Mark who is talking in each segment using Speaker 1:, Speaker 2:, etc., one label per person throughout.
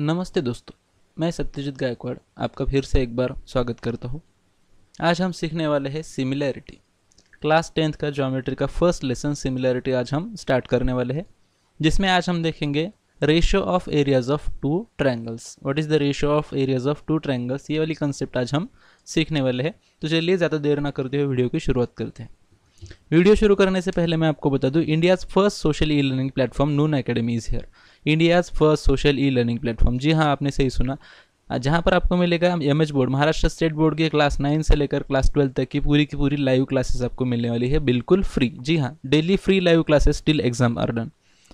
Speaker 1: नमस्ते दोस्तों मैं सत्यजीत गायकवाड़ आपका फिर से एक बार स्वागत करता हूँ आज हम सीखने वाले हैं सिमिलैरिटी क्लास टेंथ का ज्योमेट्री का फर्स्ट लेसन सिमिलैरिटी आज हम स्टार्ट करने वाले हैं जिसमें आज हम देखेंगे ratio of areas of two triangles what is the ratio of areas of two triangles ये वाली कंसेप्ट आज हम सीखने वाले हैं तो चलिए ज़्यादा देर ना करते हुए वीडियो की शुरुआत करते हैं वीडियो शुरू करने से पहले मैं आपको बता दूं India's first social e learning platform Noon academy is here India's first social e learning platform जी हाँ आपने सही सुना जहाँ पर आपको मिलेगा M H board Maharashtra state board की क्लास नाइन से लेकर क्लास ट्वेल्व तक की पूरी की पूरी लाइव क्लासेस आपको मिलने वाली है बिल्कुल फ्री जी हाँ daily free live classes till exam are done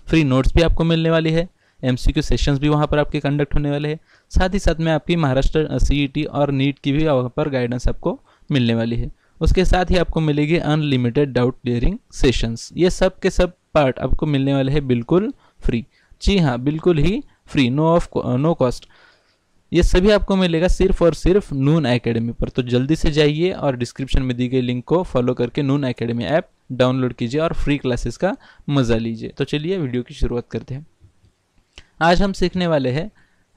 Speaker 1: free notes भी आपको मिलने वाली है एम सी क्यू सेशन भी वहाँ पर आपके कंडक्ट होने वाले हैं साथ ही साथ में आपकी महाराष्ट्र सी ई टी और नीट की भी वहाँ पर गाइडेंस आपको मिलने वाली है उसके साथ ही आपको मिलेगी अनलिमिटेड डाउट क्लियरिंग सेशंस ये सब के सब पार्ट आपको मिलने वाले हैं बिल्कुल फ्री जी हाँ बिल्कुल ही free no of no cost ये सभी आपको मिलेगा सिर्फ और सिर्फ नून एकेडमी पर तो जल्दी से जाइए और डिस्क्रिप्शन में दी गई लिंक को फॉलो करके नून एकेडमी ऐप डाउनलोड कीजिए और फ्री क्लासेस का मज़ा लीजिए तो चलिए वीडियो की शुरुआत करते हैं आज हम सीखने वाले हैं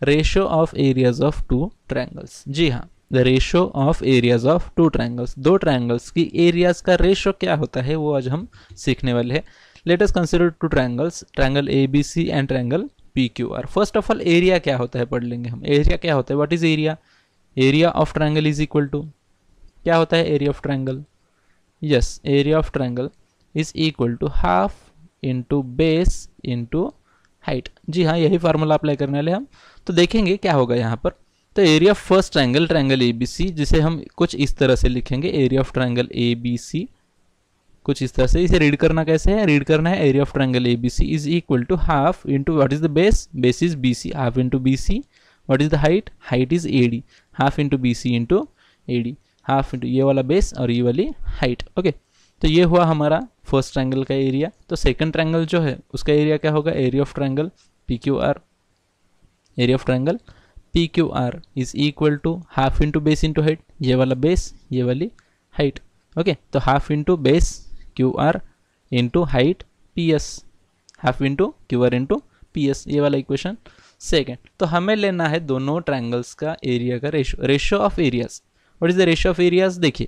Speaker 1: ratio of areas of two triangles जी हाँ the ratio of areas of two triangles दो ट्राइंगल्स की एरियाज का रेशो क्या होता है वो आज हम सीखने वाले हैं let's consider two triangles triangle A B C and triangle P Q R first of all area क्या होता है पढ़ लेंगे हम एरिया क्या होता है what is area area of triangle is equal to क्या होता है area of triangle yes area of triangle is equal to half to base into height जी हाँ यही फार्मूला अप्लाई करने वाले हम तो देखेंगे क्या होगा यहाँ पर तो area of first triangle triangle A B C जिसे हम कुछ इस तरह से लिखेंगे area of triangle A B C कुछ इस तरह से इसे रीड करना कैसे है रीड करना है area of triangle A B C is equal to half into what is the base base is B C half into B C what is the height height is A D half into B C into A D half into ये वाला base और ये वाली height okay तो ये हुआ हमारा first triangle का एरिया तो सेकेंड ट्रैंगल जो है उसका एरिया क्या होगा area of triangle P Q R area of triangle P Q R is equal to half into base into height ये वाला बेस ये वाली हाइट ओके तो half into base Q R into height P S half into Q R into P S ये वाला equation second तो हमें लेना है दोनों ट्रैंगल्स का एरिया का ratio ratio of areas what is the ratio of areas देखिए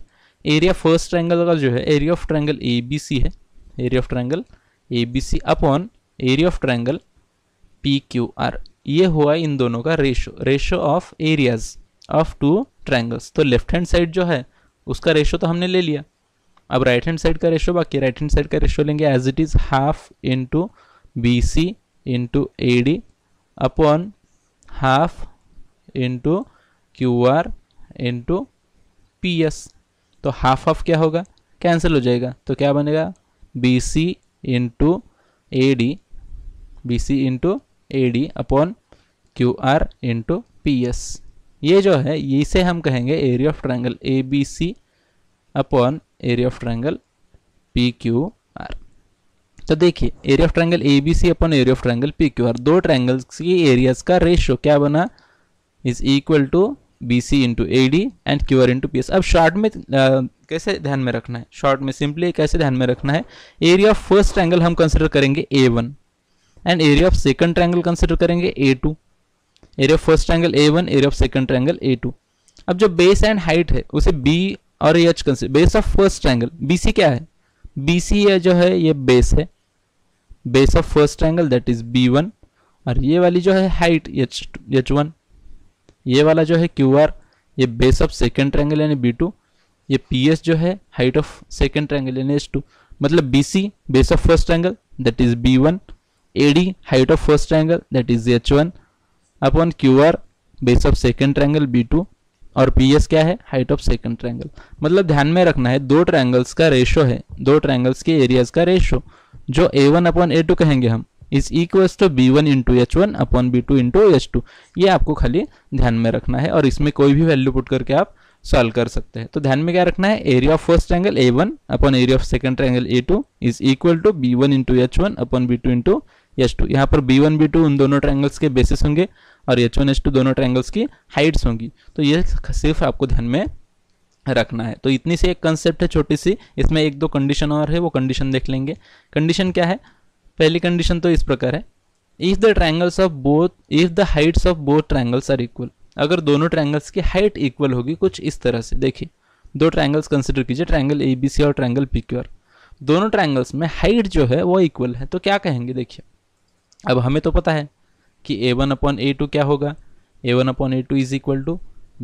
Speaker 1: एरिया फर्स्ट ट्रैंगल का जो है area of triangle A B C है area of triangle A B C upon area of triangle P Q R ये हुआ इन दोनों का ratio ratio of areas of two triangles तो लेफ्ट हैंड साइड जो है उसका रेशो तो हमने ले लिया अब राइट हैंड साइड का रेशो बाकी राइट हैंड साइड का रेशो लेंगे as it is half into B C into A D upon half into Q R into P S तो हाफ हाफ क्या होगा कैंसिल हो जाएगा तो क्या बनेगा B C into A D B C into A D upon Q R into P S ये जो है इसे हम कहेंगे area of triangle A B C upon area of triangle P Q R तो देखिए area of triangle A B C upon area of triangle P Q R दो triangles की एरियाज का रेशियो क्या बना is equal to B C into A D and Q R into P S अब short में आ, कैसे ध्यान में रखना है शॉर्ट में सिंपली कैसे ध्यान में रखना है एरिया ऑफ फर्स्ट ट्रायंगल हम कंसिडर करेंगे A one and area of second triangle consider करेंगे A two area of first triangle A one area of second triangle A two अब जो बेस एंड हाइट है उसे बी और H consider base of first triangle BC क्या है BC जो है ये बेस है base of first triangle that is B one और ये वाली जो है हाइट एच एच वन ये वाला जो है क्यू आर ये बेस ऑफ सेकेंड ट्रायंगल यानी बी टू ये पी एस जो है हाइट ऑफ सेकेंड ट्रायंगल यानी एच टू मतलब B C base of first triangle that is B one A D height of first triangle that is H one upon Q R base of second triangle B two और P S क्या है height of second triangle मतलब ध्यान में रखना है दो triangles का रेशो है दो ट्रायंगल्स के एरियाज का रेशो जो A one upon A two कहेंगे हम is equals to B one into H one upon B two into H two ये आपको खाली ध्यान में रखना है और इसमें कोई भी वैल्यू पुट करके आप सॉल्व कर सकते हैं तो ध्यान में क्या रखना है area of first triangle A one upon area of second triangle A two is equal to B one into H one upon B two into H two यहाँ पर बी वन बी टू उन दोनों triangles के bases होंगे और H one H two दोनों triangles की heights होंगी तो ये सिर्फ आपको ध्यान में रखना है तो इतनी सी एक कंसेप्ट है छोटी सी इसमें एक दो कंडीशन और है वो कंडीशन देख लेंगे कंडीशन क्या है पहली कंडीशन तो इस प्रकार है if the triangles of both if the heights of both triangles are equal अगर दोनों ट्रैंगल्स की हाइट इक्वल होगी कुछ इस तरह से देखिए दो ट्रैंगल्स कंसिडर कीजिए ट्रैंगल ए बी सी और ट्रैंगल पी क्यू आर दोनों ट्रैंगल्स में हाइट जो है वो इक्वल है तो क्या कहेंगे देखिए अब हमें तो पता है कि A one upon A two क्या होगा A one upon A two is equal to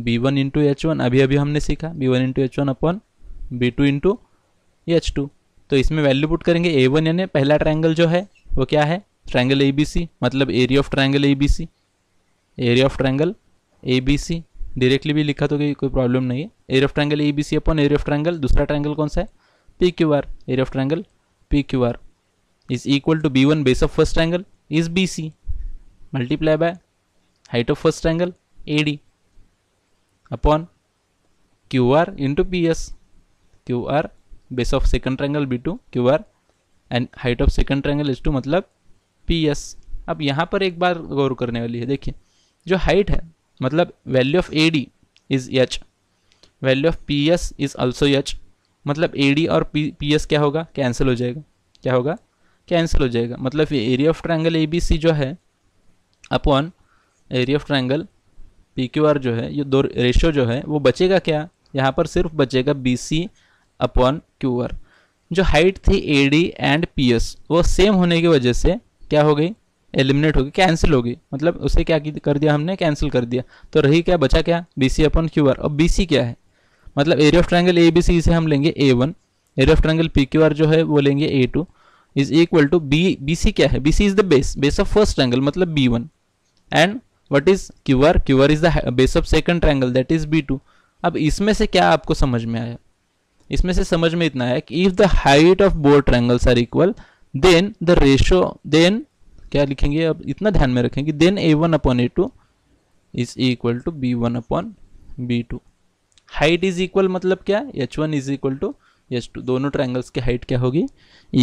Speaker 1: B one into H one अभी अभी हमने सीखा B one into H one upon B two into H two तो इसमें वैल्यू पुट करेंगे A one यानी पहला ट्रायंगल जो है वो क्या है ट्रायंगल ए बी सी मतलब area of triangle A B C area of triangle A B C directly भी लिखा तो कोई प्रॉब्लम नहीं है area of triangle A B C upon area of triangle दूसरा ट्रायंगल कौन सा है P Q R area of triangle P Q R is equal to B one base of first triangle is B C multiply by height of first angle AD upon QR into बेस QR base of second triangle B2 QR and height of second triangle is two मतलब P S अब यहाँ पर एक बार गौर करने वाली है देखिए जो हाइट है मतलब value of A D is H value of P S is also H मतलब ए डी और पी पी एस क्या होगा कैंसिल हो जाएगा क्या होगा कैंसिल हो जाएगा मतलब ये area of triangle A B C जो है upon area of triangle P Q R जो है ये दो रेशियो जो है वो बचेगा क्या यहाँ पर सिर्फ बचेगा B C upon Q R जो हाइट थी A D and P S वो सेम होने की वजह से क्या हो गई एलिमिनेट हो गई कैंसिल हो गई मतलब उसे क्या कर दिया हमने कैंसिल कर दिया तो रही क्या बचा क्या B C upon Q R और बी सी क्या है मतलब area of triangle A B C से हम लेंगे A one area of triangle P Q R जो है वो लेंगे A two is equal to B B C क्या है B C is the base base of first triangle मतलब B one and what is Q R Q R is the base of second triangle that is B two अब इसमें से क्या आपको समझ में आया इसमें से समझ में इतना आया कि if the height of both triangles are equal then the ratio then क्या लिखेंगे अब इतना ध्यान में रखेंगे then A one upon A two is equal to B one upon B two height is equal मतलब क्या H one is equal to H two दोनों ट्राइंगल्स की हाइट क्या होगी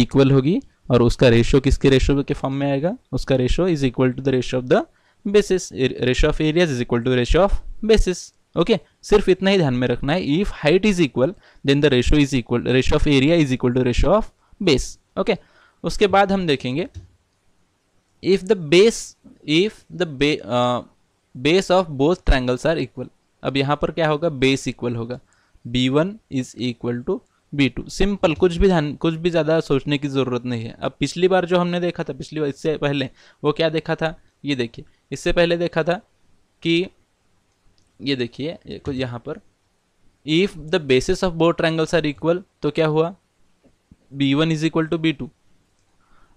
Speaker 1: इक्वल होगी और उसका रेशो किसके रेशो के फॉर्म में आएगा उसका ratio is equal to the ratio of the bases ratio of areas is equal to ratio of bases okay सिर्फ इतना ही ध्यान में रखना है if height is equal then the ratio is equal ratio of area is equal to ratio of base okay उसके बाद हम देखेंगे if the base if the base of both triangles are equal अब यहां पर क्या होगा बेस इक्वल होगा B one is equal to B two simple कुछ भी ध्यान कुछ भी ज़्यादा सोचने की ज़रूरत नहीं है अब पिछली बार जो हमने देखा था पिछली बार इससे पहले वो क्या देखा था ये देखिए इससे पहले देखा था कि ये देखिए यहाँ पर if the bases of both triangles are equal तो क्या हुआ B one is equal to B two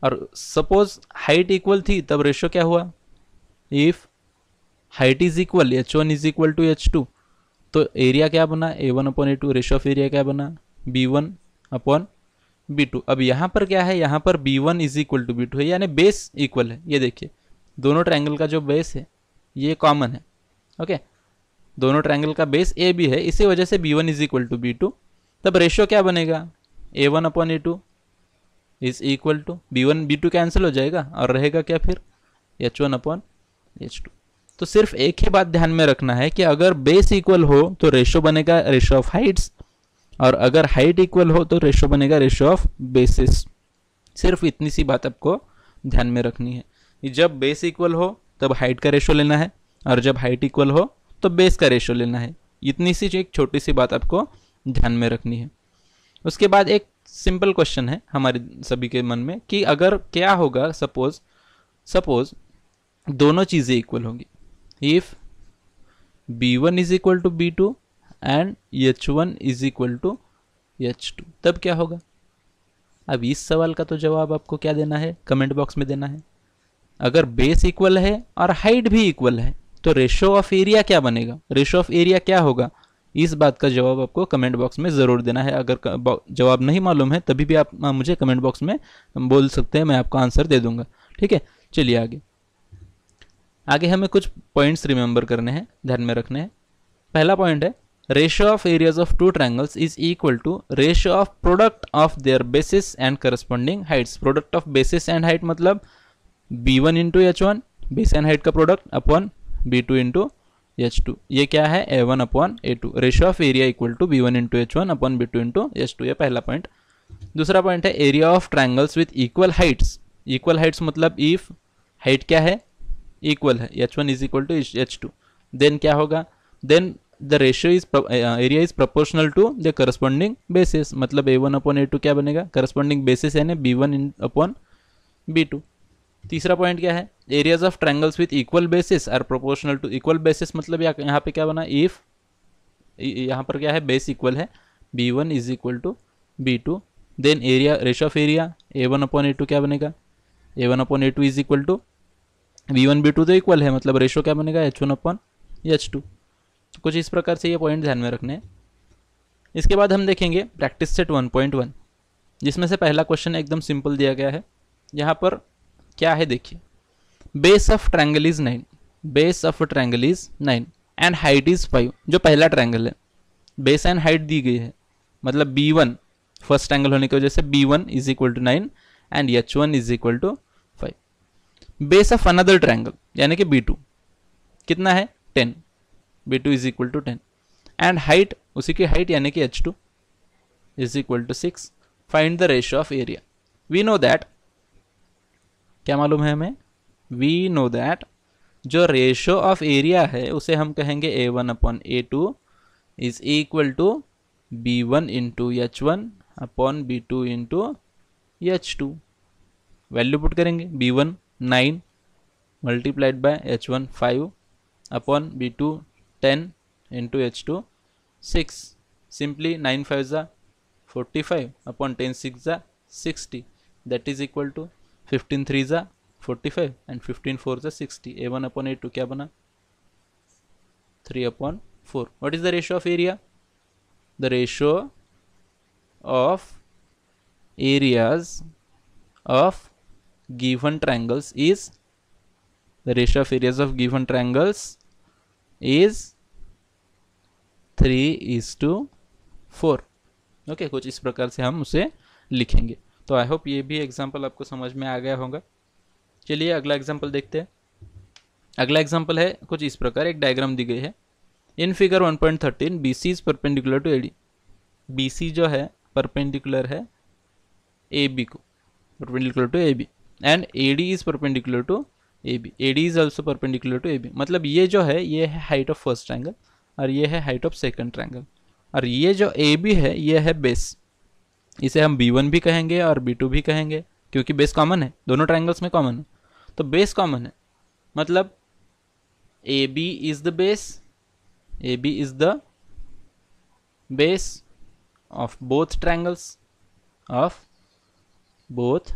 Speaker 1: और सपोज हाइट इक्वल थी तब रेशो क्या हुआ if height is equal H one is equal to H two तो एरिया क्या बना A one upon A two ratio of area क्या बना B one upon B two अब यहाँ पर क्या है यहाँ पर B one is equal to B two है यानी बेस इक्वल है ये देखिए दोनों ट्रायंगल का जो बेस है ये कॉमन है ओके दोनों ट्रायंगल का बेस ए भी है इसी वजह से B one is equal to B two तब रेशियो क्या बनेगा A one upon A two is equal to B one B two cancel हो जाएगा और रहेगा क्या फिर H one upon H two तो सिर्फ एक ही बात ध्यान में रखना है कि अगर बेस इक्वल हो तो रेशो बनेगा रेशो ऑफ हाइट्स और अगर हाइट इक्वल हो तो रेशो बनेगा रेशो ऑफ बेसिस सिर्फ इतनी सी बात आपको ध्यान में रखनी है जब बेस इक्वल हो तब हाइट का रेशो लेना है और जब हाइट इक्वल हो तो बेस का रेशो लेना है इतनी सी एक छोटी सी बात आपको ध्यान में रखनी है उसके बाद एक सिंपल क्वेश्चन है हमारे सभी के मन में कि अगर क्या होगा सपोज सपोज दोनों चीज़ें इक्वल होंगी if B one is equal to B two and H one is equal to H two तब क्या होगा अब इस सवाल का तो जवाब आपको क्या देना है कमेंट बॉक्स में देना है अगर बेस इक्वल है और हाइट भी इक्वल है तो रेशो ऑफ एरिया क्या बनेगा रेशो ऑफ एरिया क्या होगा इस बात का जवाब आपको कमेंट बॉक्स में ज़रूर देना है अगर जवाब नहीं मालूम है तभी भी आप मुझे कमेंट बॉक्स में बोल सकते हैं मैं आपको आंसर दे दूंगा ठीक है चलिए आगे आगे हमें कुछ पॉइंट्स रिमेंबर करने हैं ध्यान में रखने हैं पहला पॉइंट है ratio of areas of two triangles is equal to ratio of product of their bases and corresponding heights product of bases and height मतलब one into H one base and height का product upon B two into H two ये क्या है A one upon A two ratio of area equal to B one into H one upon B two into H two ये पहला point दूसरा point है area of triangles with equal heights equal heights मतलब if height क्या है equal है H one is equal to H to then क्या होगा then the ratio is area is proportional to the corresponding bases मतलब A one upon A two क्या बनेगा corresponding bases यानी B one upon B two तीसरा point क्या है areas of triangles with equal bases are proportional to equal bases मतलब यहाँ पे क्या बना इफ यहाँ पर क्या है बेस इक्वल है B one is equal to B two then area ratio of area A one upon A two क्या बनेगा A one upon A two is equal to B one B two तो equal है मतलब ratio क्या बनेगा H one upon H two कुछ इस प्रकार से ये पॉइंट ध्यान में रखने हैं इसके बाद हम देखेंगे प्रैक्टिस सेट 1.1 जिसमें से पहला क्वेश्चन एकदम सिंपल दिया गया है यहाँ पर क्या है देखिए base of triangle is nine base of triangle is nine and height is five जो पहला ट्रैंगल है बेस एंड हाइट दी गई है मतलब बी वन फर्स्ट ट्रैंगल होने की वजह से B one is equal to nine and H one is equal to five base of another triangle यानी कि बी टू कितना है ten B two is equal to ten and height उसी की हाइट यानी कि H two is equal to six find the ratio of area we know that क्या मालूम है हमें वी नो दैट जो रेशियो ऑफ एरिया है उसे हम कहेंगे ए one upon A two is equal to B one into H one upon B two into H two value put करेंगे B one nine multiplied by H one five upon B two 10 into H2 6 simply 9 5 is 45 upon 10 6 is 60 that is equal to 15 3 is 45 and 15 4 is 60 A1 upon A2 क्या 3 upon 4 what is the ratio of area the ratio of areas of given triangles is the ratio of areas of given triangles is three is to four okay कुछ इस प्रकार से हम उसे लिखेंगे तो I hope ये भी एग्जाम्पल आपको समझ में आ गया होगा चलिए अगला एग्जाम्पल देखते हैं अगला एग्जाम्पल है कुछ इस प्रकार एक डायग्राम दी गई है in figure 1.13 point thirteen B C is perpendicular to A D B C जो है परपेंडिकुलर है ए बी को perpendicular to A B and A D is perpendicular to A B A D is also perpendicular to A B मतलब ये जो है ये है हाइट ऑफ फर्स्ट एंगल और ये है हाइट ऑफ सेकंड ट्रायंगल और ये जो ए बी है ये है बेस इसे हम बी वन भी कहेंगे और बी टू भी कहेंगे क्योंकि बेस कॉमन है दोनों ट्राइंगल्स में कॉमन है तो बेस कॉमन है मतलब A B is the base A B is the base of both triangles of both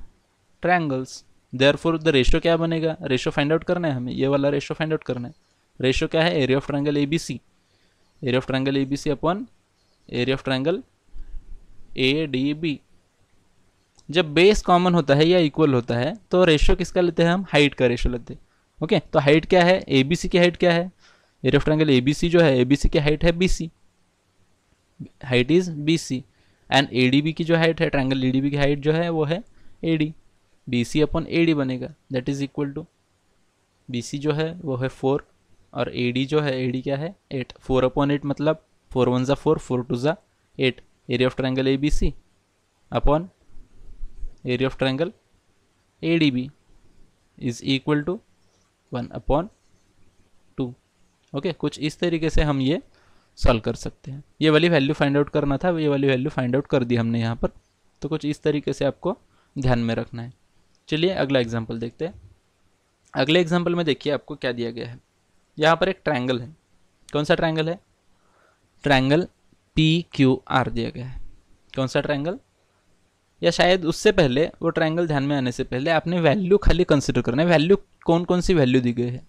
Speaker 1: triangles therefore the ratio क्या बनेगा रेशो फाइंड आउट करना है हमें ये वाला रेशो फाइंड आउट करना है रेशो क्या है area of triangle A B C area of triangle ABC upon area of triangle B जब बेस कॉमन होता है या इक्वल होता है तो रेशियो किसका लेते हैं हम हाइट का रेशियो लेते हैं ओके तो हाइट क्या है ए बी सी की हाइट क्या है एरिया ऑफ ट्रायंगल सी जो है ए बी सी की हाइट है B C height is B C and A D B की जो हाइट है ट्रायंगल बी की हाइट जो है वो है A D B C upon D बनेगा that is equal to B C जो है वो है फोर और ए डी जो है ए डी क्या है एट फोर अपॉन एट मतलब फोर वन ज़ा फोर फोर टू ज़ा eight area of triangle A B C upon area of triangle A D B is equal to one upon two okay कुछ इस तरीके से हम ये सॉल्व कर सकते हैं ये वाली वैल्यू फाइंड आउट करना था ये वाली वैल्यू फाइंड आउट कर दी हमने यहाँ पर तो कुछ इस तरीके से आपको ध्यान में रखना है चलिए अगला एग्जाम्पल देखते हैं अगले एग्जाम्पल में देखिए आपको क्या दिया गया है यहाँ पर एक ट्रायंगल है कौन सा ट्रायंगल है ट्रायंगल पी क्यू आर दिया गया है कौन सा ट्रायंगल या शायद उससे पहले वो ट्रायंगल ध्यान में आने से पहले आपने वैल्यू खाली कंसिडर करना है वैल्यू कौन कौन सी वैल्यू दी गई है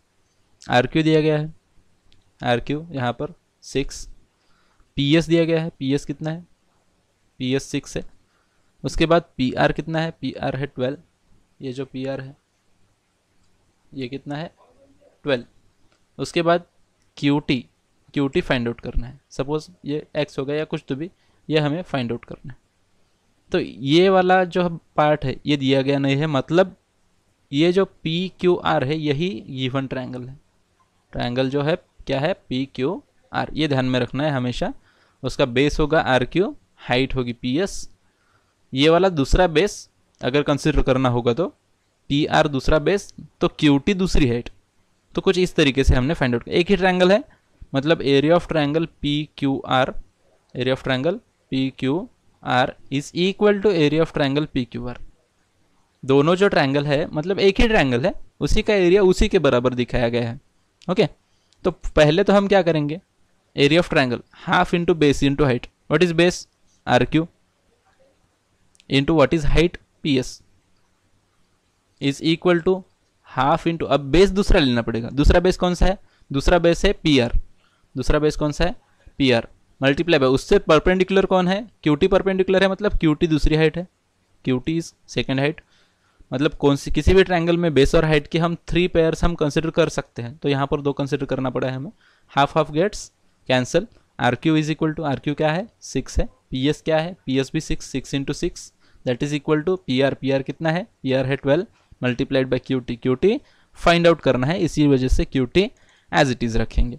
Speaker 1: आर क्यू दिया गया है आर क्यू यहाँ पर सिक्स पी एस दिया गया है पी एस कितना है पी एस सिक्स है उसके बाद पी आर कितना है पी आर है ट्वेल्व ये जो पी आर है ये कितना है ट्वेल्व उसके बाद Q T Q T find out करना है सपोज़ ये एक्स हो गया या कुछ तो भी ये हमें फाइंड आउट करना है तो ये वाला जो पार्ट है ये दिया गया नहीं है मतलब ये जो पी क्यू आर है यही गिवन ट्रायंगल है ट्रायंगल जो है क्या है पी क्यू आर ये ध्यान में रखना है हमेशा उसका बेस होगा आर क्यू हाइट होगी पी एस ये वाला दूसरा बेस अगर कंसिडर करना होगा तो पी आर दूसरा बेस तो क्यू टी दूसरी हाइट तो कुछ इस तरीके से हमने फाइंड आउट किया एक ही ट्रैंगल है मतलब area of triangle P Q R area of triangle P Q R is equal to area of triangle P Q R दोनों जो ट्रैंगल है मतलब एक ही ट्रैंगल है उसी का एरिया उसी के बराबर दिखाया गया है ओके तो पहले तो हम क्या करेंगे area of triangle half into base into height what is base R Q into what is height P S is equal to half into अब बेस दूसरा लेना पड़ेगा दूसरा बेस कौन सा है दूसरा बेस है पी आर दूसरा बेस कौन सा है पी आर मल्टीप्लाई बाय उससे परपेंडिकुलर कौन है क्यूटी परपेंडिकुलर है मतलब क्यूटी दूसरी हाइट है क्यूटी इज सेकेंड हाइट मतलब कौन सी किसी भी ट्रायंगल में बेस और हाइट की हम थ्री पेयर्स हम कंसिडर कर सकते हैं तो यहाँ पर दो कंसिडर करना पड़ा है हमें half half gets cancel R Q is equal to R Q क्या है सिक्स है पी एस क्या है पी एस भी six six into six that is equal to P R P R कितना है पी आर है twelve multiplied by Q T Q T find out करना है इसी वजह से Q T as it is रखेंगे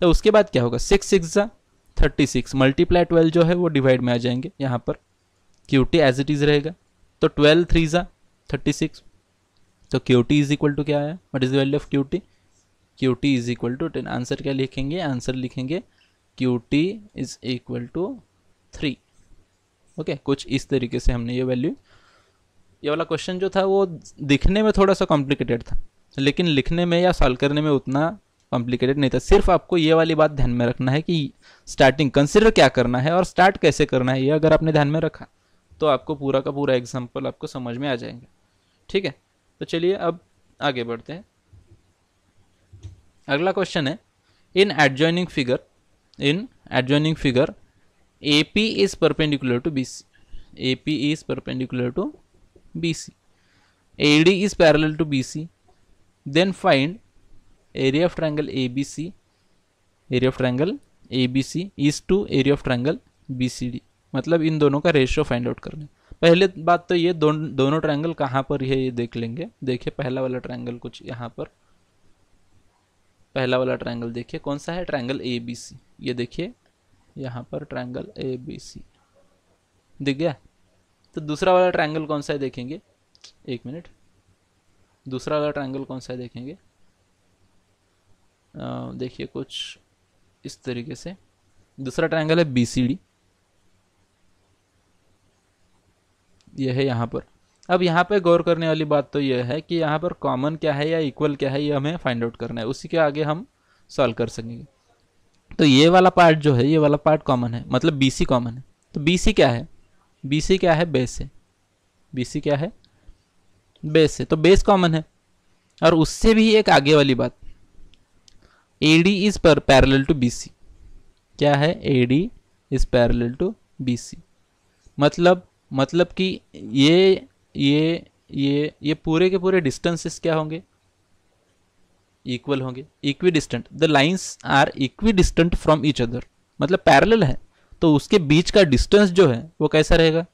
Speaker 1: तो उसके बाद क्या होगा सिक्स सिक्स ज़ा थर्टी सिक्स मल्टीप्लाई ट्वेल्व जो है वो डिवाइड में आ जाएंगे यहाँ पर Q T as it is रहेगा तो ट्वेल्व थ्री ज़ा थर्टी सिक्स तो Q T is equal to क्या आया what is the value of Q T Q T is equal to ten answer क्या लिखेंगे आंसर लिखेंगे Q T is equal to three okay कुछ इस तरीके से हमने ये वैल्यू ये वाला क्वेश्चन जो था वो दिखने में थोड़ा सा कॉम्प्लिकेटेड था लेकिन लिखने में या सॉल्व करने में उतना कॉम्प्लिकेटेड नहीं था सिर्फ आपको ये वाली बात ध्यान में रखना है कि स्टार्टिंग कंसिडर क्या करना है और स्टार्ट कैसे करना है ये अगर आपने ध्यान में रखा तो आपको पूरा का पूरा एग्जाम्पल आपको समझ में आ जाएंगे ठीक है तो चलिए अब आगे बढ़ते हैं अगला क्वेश्चन है in adjoining figure in adjoining figure A P is perpendicular to B C A P is perpendicular to BC. AD is parallel to BC. Then find area of triangle ABC. Area of triangle ABC is to area of triangle BCD. मतलब इन दोनों का ratio find out करना पहले बात तो ये दो, दोनों ट्रायंगल कहाँ पर है ये देख लेंगे देखिए पहला वाला ट्रायंगल कुछ यहाँ पर पहला वाला ट्रायंगल देखिए कौन सा है ट्रायंगल एबीसी ये देखिए यहाँ पर ट्रायंगल एबीसी दिख गया तो दूसरा वाला ट्रायंगल कौन सा है देखेंगे एक मिनट दूसरा वाला ट्रायंगल कौन सा है देखेंगे देखिए कुछ इस तरीके से दूसरा ट्रायंगल है बी सी डी यह है यहाँ पर अब यहाँ पे गौर करने वाली बात तो यह है कि यहाँ पर कॉमन क्या है या इक्वल क्या है ये हमें फाइंड आउट करना है उसी के आगे हम सॉल्व कर सकेंगे तो ये वाला पार्ट जो है ये वाला पार्ट कॉमन है मतलब बी सी कॉमन है तो बी सी क्या है बीसी क्या है बेस है सी क्या है बेस है तो बेस कॉमन है और उससे भी एक आगे वाली बात ए डी इज पर पैरेलल टू बी सी क्या है A D is parallel to B C मतलब मतलब कि ये ये ये ये पूरे के पूरे डिस्टेंसेस क्या होंगे इक्वल होंगे equidistant the lines are equidistant from each other मतलब पैरेलल है तो उसके बीच का डिस्टेंस जो है वो कैसा रहेगा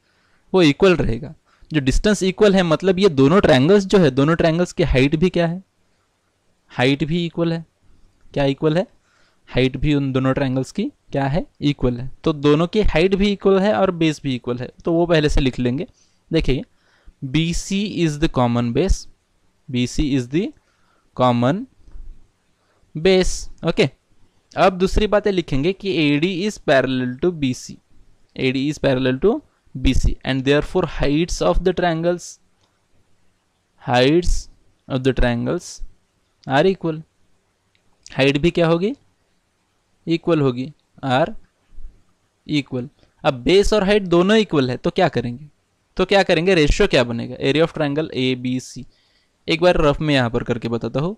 Speaker 1: वो इक्वल रहेगा जो डिस्टेंस इक्वल है मतलब ये दोनों ट्रायंगल्स जो है दोनों ट्रायंगल्स की हाइट भी क्या है हाइट भी इक्वल है क्या इक्वल है हाइट भी उन दोनों ट्रायंगल्स की क्या है इक्वल है तो दोनों की हाइट भी इक्वल है और बेस भी इक्वल है तो वो पहले से लिख लेंगे देखिए B C is the common base B C is the common base okay अब दूसरी बातें लिखेंगे कि A D is parallel to B C A D is parallel to B C and therefore heights of the triangles heights of the triangles are equal height भी क्या होगी equal होगी are equal अब base और height दोनों equal है तो क्या करेंगे तो क्या करेंगे रेशियो क्या बनेगा area of triangle A B C एक बार रफ में यहाँ पर करके बताता हूँ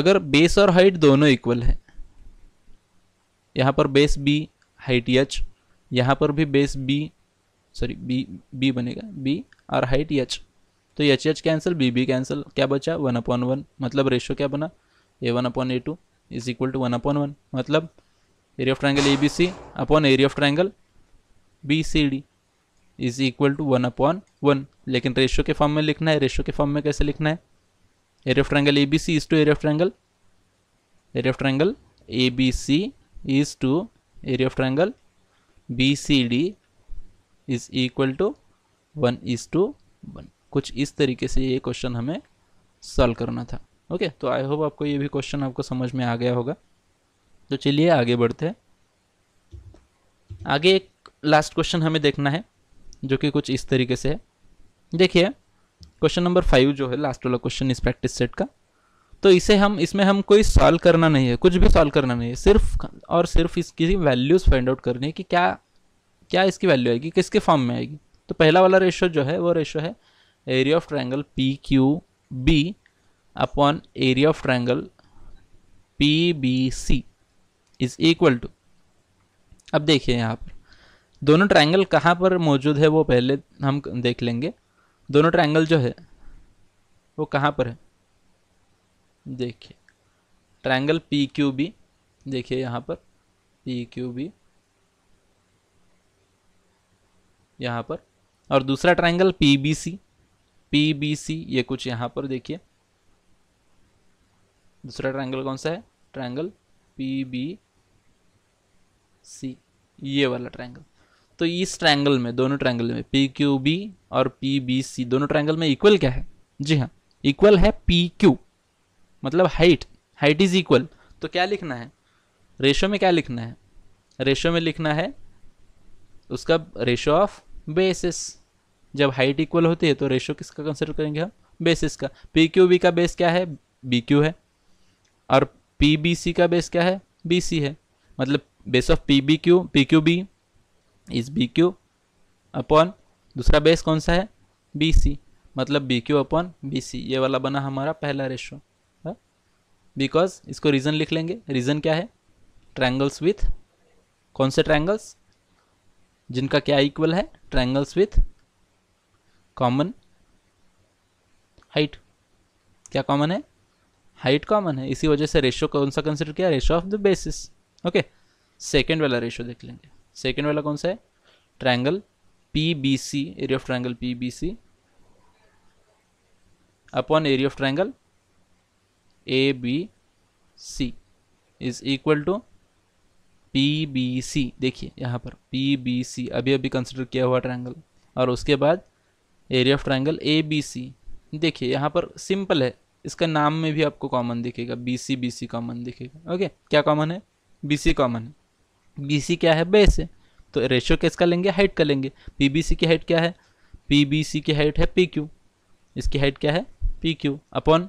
Speaker 1: अगर बेस और हाइट दोनों इक्वल है यहाँ पर बेस बी हाइट एच यहाँ पर भी base B sorry B B बनेगा बी और हाइट एच तो H H cancel B B cancel क्या बचा वन अपॉन वन मतलब रेशो क्या बना A one upon A two is equal to one upon one मतलब area of triangle A B C upon area of triangle B C D is equal to one upon one लेकिन ratio के form में लिखना है ratio के form में कैसे लिखना है area of triangle A B C is to area of triangle area of triangle A B C is to area of triangle BCD is equal to one is to one कुछ इस तरीके से ये question हमें solve करना था okay तो I hope आपको ये भी क्वेश्चन आपको समझ में आ गया होगा तो चलिए आगे बढ़ते हैं आगे एक लास्ट क्वेश्चन हमें देखना है जो कि कुछ इस तरीके से है देखिए क्वेश्चन नंबर फाइव जो है लास्ट वाला क्वेश्चन इस प्रैक्टिस सेट का तो इसे हम इसमें हम कोई सॉल्व करना नहीं है कुछ भी सॉल्व करना नहीं है सिर्फ और सिर्फ इसकी वैल्यूज़ फाइंड आउट करनी है कि क्या क्या इसकी वैल्यू आएगी किसके फॉर्म में आएगी तो पहला वाला रेशो जो है वो रेशो है area of triangle P Q B upon area of triangle P B C is equal to अब देखिए यहाँ पर दोनों ट्रैंगल कहाँ पर मौजूद है वो पहले हम देख लेंगे दोनों ट्रैंगल जो है वो कहाँ पर है देखिए ट्रायंगल पी क्यू बी देखिए यहाँ पर पी क्यू बी यहाँ पर और दूसरा triangle P B C P B C ये कुछ यहाँ पर देखिए दूसरा ट्रायंगल कौन सा है ट्रायंगल पी बी सी ये वाला ट्रायंगल तो इस ट्रायंगल में दोनों ट्रायंगल में पी क्यू बी और पी बी सी दोनों ट्रायंगल में इक्वल क्या है जी हाँ इक्वल है पी क्यू मतलब हाइट हाइट इज इक्वल तो क्या लिखना है रेशो में क्या लिखना है रेशो में लिखना है उसका रेशो ऑफ बेसिस जब हाइट इक्वल होती है तो रेशो किसका कंसिडर करेंगे हम बेसिस का पी क्यू बी का बेस क्या है बी क्यू है और पी बी सी का बेस क्या है बी सी है मतलब base of P B Q P Q B is B Q upon दूसरा बेस कौन सा है बी सी मतलब B Q upon B C ये वाला बना हमारा पहला रेशो बिकॉज इसको रीज़न लिख लेंगे रीज़न क्या है ट्रैंगल्स विथ कौन से ट्रैंगल्स जिनका क्या इक्वल है ट्रैंगल्स विथ कॉमन हाइट क्या कॉमन है हाइट कॉमन है इसी वजह से रेशो कौन सा कंसिडर किया ratio of the bases okay second वाला रेशो देख लेंगे सेकेंड वाला कौन सा है triangle P B C area of triangle P B C upon area of triangle A B C is equal to P B C देखिए यहाँ पर पी बी सी अभी अभी कंसिडर किया हुआ ट्राइंगल और उसके बाद area of triangle A B C देखिए यहाँ पर सिंपल है इसका नाम में भी आपको कॉमन दिखेगा B C B C common दिखेगा ओके क्या कॉमन है बी सी कॉमन है बी सी क्या है बेस है तो रेशियो किसका लेंगे हाइट का लेंगे पी बी सी की हाइट क्या है पी बी सी की हाइट है पी क्यू इसकी हाइट क्या है पी क्यू अपॉन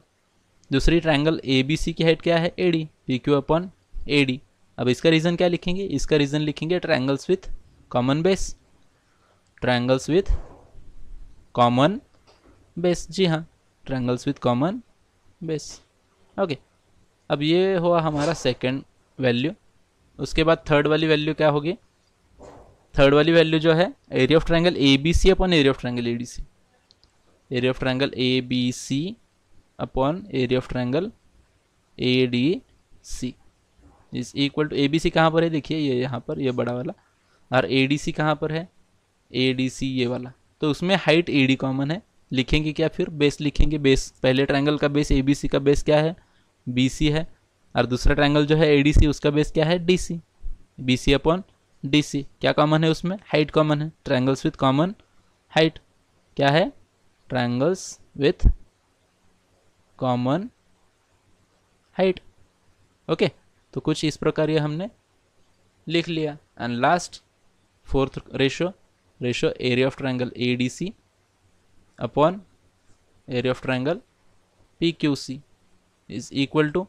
Speaker 1: दूसरी ट्राइंगल ए बी सी की हाइट क्या है A D P Q upon A D अब इसका रीज़न क्या लिखेंगे इसका रीज़न लिखेंगे triangles with common base triangles with common base जी हाँ triangles with common base okay अब ये हुआ हमारा सेकेंड वैल्यू उसके बाद थर्ड वाली वैल्यू क्या होगी थर्ड वाली वैल्यू जो है area of triangle A B C upon area of triangle A D C area of triangle A B C upon area of triangle A D C is equal to A B C कहाँ पर है देखिए ये यहाँ पर ये बड़ा वाला और ए डी सी कहाँ पर है ए डी सी ये वाला तो उसमें हाइट ए डी कॉमन है लिखेंगे क्या फिर बेस लिखेंगे बेस पहले ट्रैंगल का बेस ए बी सी का बेस क्या है बी सी है और दूसरा ट्रैंगल जो है ए डी सी उसका बेस क्या है D C B C upon D C क्या कॉमन है उसमें हाइट कॉमन है ट्रैंगल्स विथ कॉमन हाइट क्या है triangles with common height okay तो कुछ इस प्रकार ये हमने लिख लिया and last fourth ratio ratio area of triangle A D C upon area of triangle P Q C is equal to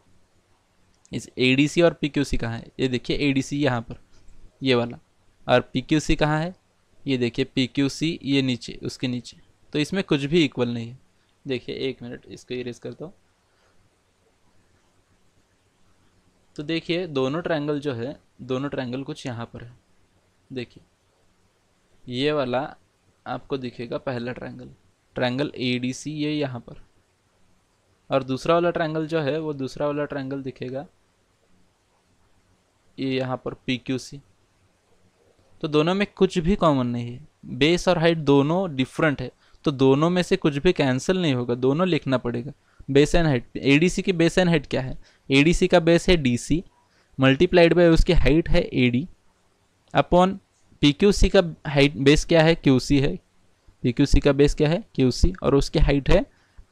Speaker 1: इस ए डी सी और पी क्यू सी कहाँ है ये देखिए ए डी सी यहाँ पर ये वाला और पी क्यू सी कहाँ है ये देखिए पी क्यू सी ये नीचे उसके नीचे तो इसमें कुछ भी इक्वल नहीं है देखिए एक मिनट इसको इरेज करता हूँ तो देखिए दोनों ट्रायंगल जो है दोनों ट्रायंगल कुछ यहाँ पर है देखिए ये वाला आपको दिखेगा पहला triangle triangle A D C ये यहाँ पर और दूसरा वाला ट्रायंगल जो है वो दूसरा वाला ट्रायंगल दिखेगा ये यहाँ पर पी क्यू सी तो दोनों में कुछ भी कॉमन नहीं है बेस और हाइट दोनों डिफरेंट है तो दोनों में से कुछ भी कैंसिल नहीं होगा दोनों लिखना पड़ेगा base and height A D C की बेस एंड हेड क्या है ए डी सी का बेस है डी सी मल्टीप्लाइड बाई उसकी हाइट है A D upon P Q C का हाइट बेस क्या है क्यू सी है पी क्यू सी का बेस क्या है क्यू सी और उसकी हाइट है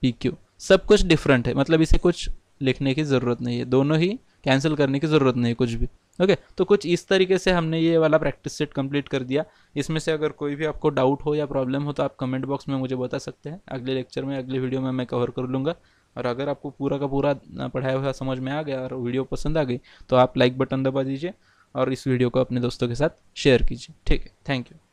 Speaker 1: पी क्यू सब कुछ डिफरेंट है मतलब इसे कुछ लिखने की ज़रूरत नहीं है दोनों ही कैंसिल करने की ज़रूरत नहीं है कुछ भी ओके तो कुछ इस तरीके से हमने ये वाला प्रैक्टिस सेट कंप्लीट कर दिया इसमें से अगर कोई भी आपको डाउट हो या प्रॉब्लम हो तो आप कमेंट बॉक्स में मुझे बता सकते हैं अगले लेक्चर में अगले वीडियो में मैं कवर कर लूँगा और अगर आपको पूरा का पूरा पढ़ाया हुआ समझ में आ गया और वीडियो पसंद आ गई तो आप लाइक बटन दबा दीजिए और इस वीडियो को अपने दोस्तों के साथ शेयर कीजिए ठीक है थैंक यू